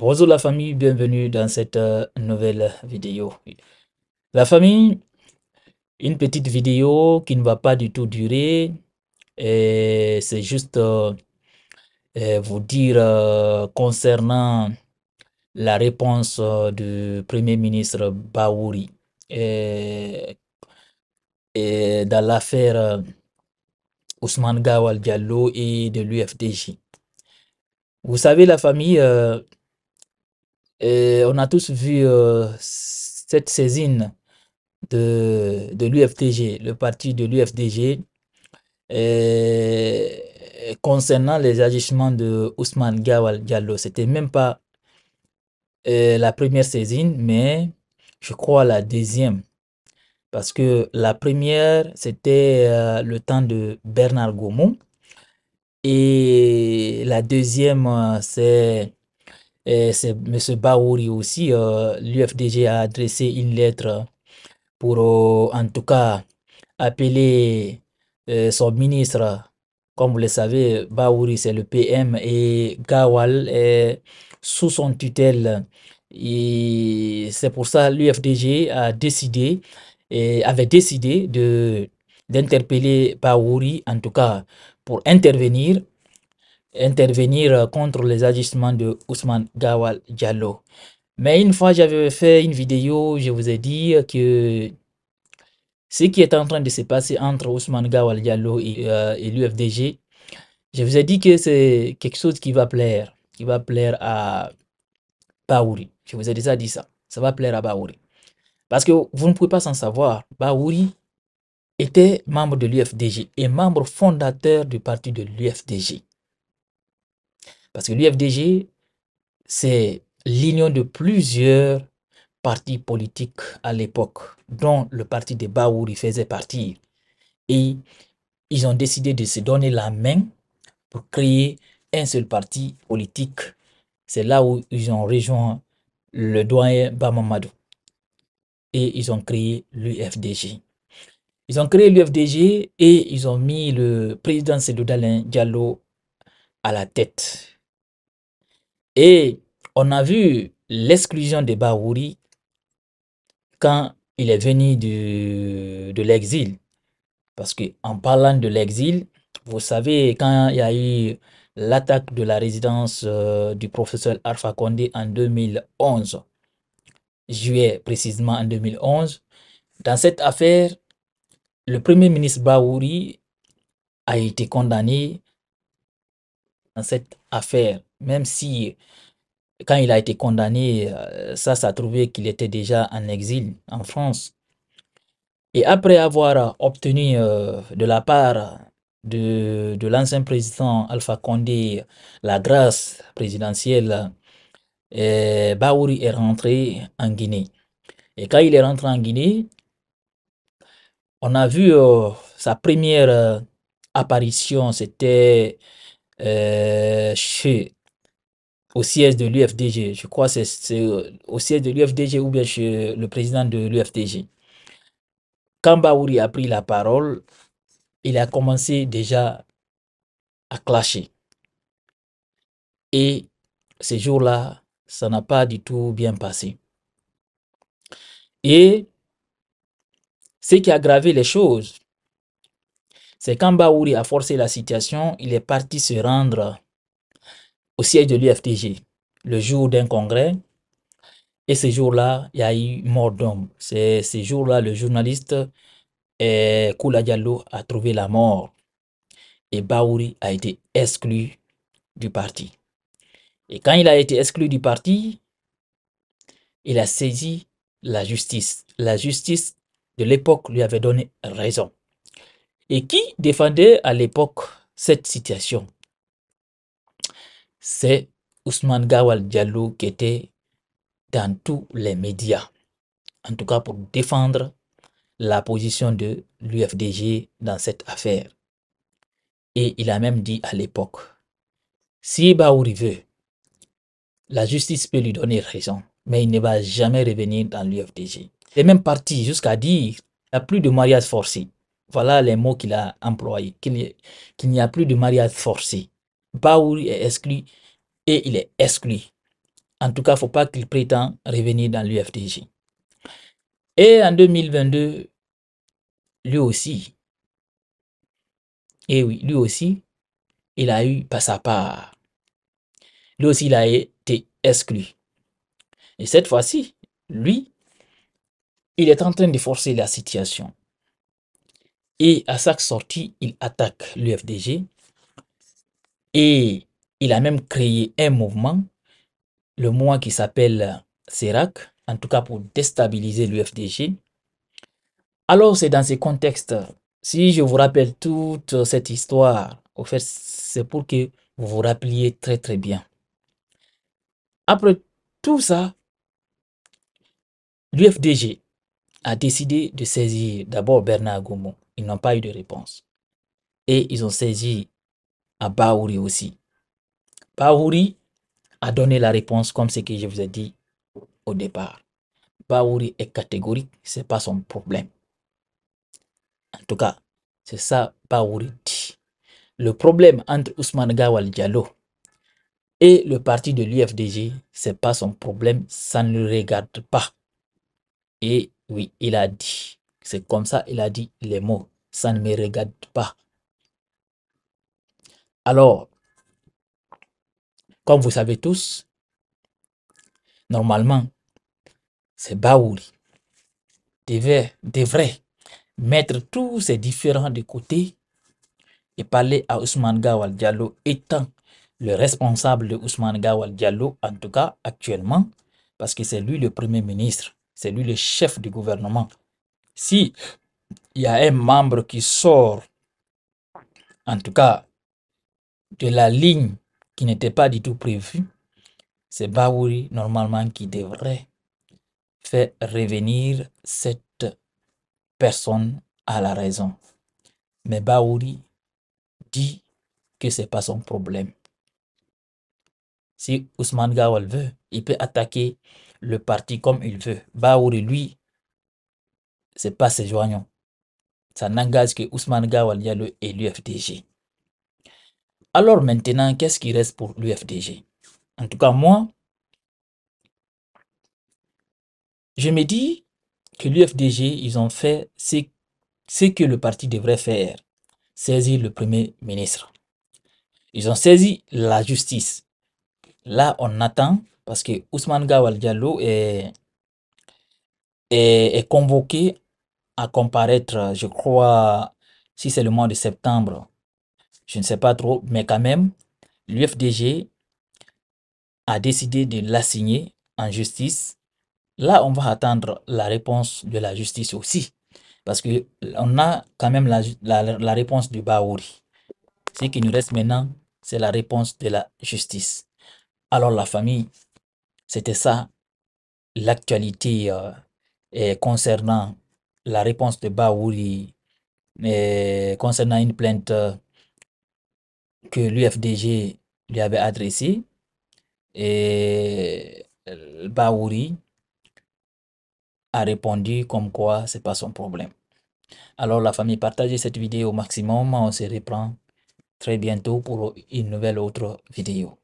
Bonjour la famille, bienvenue dans cette euh, nouvelle vidéo. La famille, une petite vidéo qui ne va pas du tout durer. et C'est juste euh, euh, vous dire concernant la réponse du Premier ministre Baouri et, dans l'affaire Ousmane Gawal Diallo et de l'UFDJ. Vous savez, la famille, on a tous vu euh, cette saisine de, de l'UFTG, le parti de l'UFDG, concernant les agissements de Ousmane Gawal Diallo. C'était même pas euh, la première saisine, mais je crois la deuxième. Parce que la première, c'était euh, le temps de Bernard Gaumont. Et la deuxième, c'est et c'est M. Baouri aussi, euh, l'UFDG a adressé une lettre pour, euh, en tout cas, appeler euh, son ministre. Comme vous le savez, Baouri, c'est le PM et Gawal est sous son tutelle. Et c'est pour ça l'UFDG a décidé, et avait décidé d'interpeller Baouri, en tout cas, pour intervenir intervenir euh, contre les agissements de Ousmane Gawal Diallo. Mais une fois, j'avais fait une vidéo, je vous ai dit que ce qui est en train de se passer entre Ousmane Gawal Diallo et, euh, l'UFDG, je vous ai dit que c'est quelque chose qui va plaire, qui va plaire à Baouri. Je vous ai déjà dit ça, ça va plaire à Baouri. Parce que vous ne pouvez pas s'en savoir, Baouri était membre de l'UFDG et membre fondateur du parti de l'UFDG. Parce que l'UFDG, c'est l'union de plusieurs partis politiques à l'époque, dont le parti des Baouri faisait partie. Et ils ont décidé de se donner la main pour créer un seul parti politique. C'est là où ils ont rejoint le doyen Bamamadou. Et ils ont créé l'UFDG. Ils ont créé l'UFDG et ils ont mis le président Sédoudalin Diallo à la tête. Et on a vu l'exclusion de Bahouri quand il est venu de, l'exil. Parce qu'en parlant de l'exil, vous savez, quand il y a eu l'attaque de la résidence euh, du professeur Alpha Condé en 2011, juillet précisément en 2011, dans cette affaire, le premier ministre Bahouri a été condamné dans cette affaire, même si quand il a été condamné, euh, ça, ça trouvé qu'il était déjà en exil en France. Et après avoir obtenu euh, de la part de, l'ancien président Alpha Condé la grâce présidentielle, euh, Baouri est rentré en Guinée. Et quand il est rentré en Guinée, on a vu sa première apparition, c'était euh, chez, au siège de l'UFDG. Je crois que c'est euh, au siège de l'UFDG ou bien chez le président de l'UFDG. Quand Baouri a pris la parole, il a commencé déjà à clasher. Et ces jours-là, ça n'a pas du tout bien passé. Et ce qui a aggravé les choses, c'est quand Baouri a forcé la situation, il est parti se rendre au siège de l'UFTG le jour d'un congrès. Et ce jour-là, il y a eu mort d'homme. C'est ce jour-là, le journaliste eh, Koula Diallo a trouvé la mort. Et Baouri a été exclu du parti. Et quand il a été exclu du parti, il a saisi la justice. La justice de l'époque lui avait donné raison. Et qui défendait à l'époque cette situation C'est Ousmane Gawal Diallo qui était dans tous les médias, en tout cas pour défendre la position de l'UFDG dans cette affaire. Et il a même dit à l'époque, si Baouri veut, la justice peut lui donner raison, mais il ne va jamais revenir dans l'UFDG. est même parti jusqu'à dire, il n'y a plus de mariage forcé. Voilà les mots qu'il a employés. Qu'il n'y a plus de mariage forcé. Baouri est exclu et il est exclu. En tout cas, faut pas qu'il prétende revenir dans l'UFDG. Et en 2022, lui aussi, et eh oui, lui aussi, il a eu pas sa part. Lui aussi, il a été exclu. Et cette fois-ci, lui, il est en train de forcer la situation. Et à chaque sortie, il attaque l'UFDG. Et il a même créé un mouvement, le mouvement qui s'appelle CERAC, en tout cas pour déstabiliser l'UFDG. Alors c'est dans ce contexte, si je vous rappelle toute cette histoire, au fait, c'est pour que vous vous rappeliez très très bien. Après tout ça, l'UFDG a décidé de saisir d'abord Bernard Goumont. Ils n'ont pas eu de réponse. Et ils ont saisi à Baouri aussi. Baouri a donné la réponse comme ce que je vous ai dit au départ. Baouri est catégorique, ce n'est pas son problème. En tout cas, c'est ça Baouri dit. Le problème entre Ousmane Gawal Diallo et le parti de l'UFDG, ce n'est pas son problème, ça ne le regarde pas. Et oui, il a dit c'est comme ça il a dit les mots. Ça ne me regarde pas. Alors, comme vous savez tous, normalement, c'est Baouri devait, devrait mettre tous ses différents de côté et parler à Ousmane Gawal Diallo étant le responsable de Ousmane Gawal Diallo, en tout cas actuellement, parce que c'est lui le premier ministre, c'est lui le chef du gouvernement si il y a un membre qui sort, en tout cas, de la ligne qui n'était pas du tout prévue, c'est Baouri normalement qui devrait faire revenir cette personne à la raison. Mais Baouri dit que ce n'est pas son problème. Si Ousmane Gawal veut, il peut attaquer le parti comme il veut. Baouri, lui, c'est pas ses joignons. Ça n'engage que Ousmane Gawal Diallo et l'UFDG. Alors maintenant, qu'est-ce qui reste pour l'UFDG En tout cas, moi, je me dis que l'UFDG, ils ont fait ce, que le parti devrait faire, saisir le Premier ministre. Ils ont saisi la justice. Là, on attend parce que Ousmane Gawal Diallo est est, convoqué à comparaître, je crois, si c'est le mois de septembre, je ne sais pas trop, mais quand même, l'UFDG a décidé de l'assigner en justice. Là, on va attendre la réponse de la justice aussi, parce que on a quand même la, la, réponse du Baouri. Ce qui nous reste maintenant, c'est la réponse de la justice. Alors la famille, c'était ça, l'actualité. Euh, concernant la réponse de Baouri concernant une plainte euh, que l'UFDG lui avait adressée. Et Baouri a répondu comme quoi c'est pas son problème. Alors la famille, partagez cette vidéo au maximum. On se reprend très bientôt pour une nouvelle autre vidéo.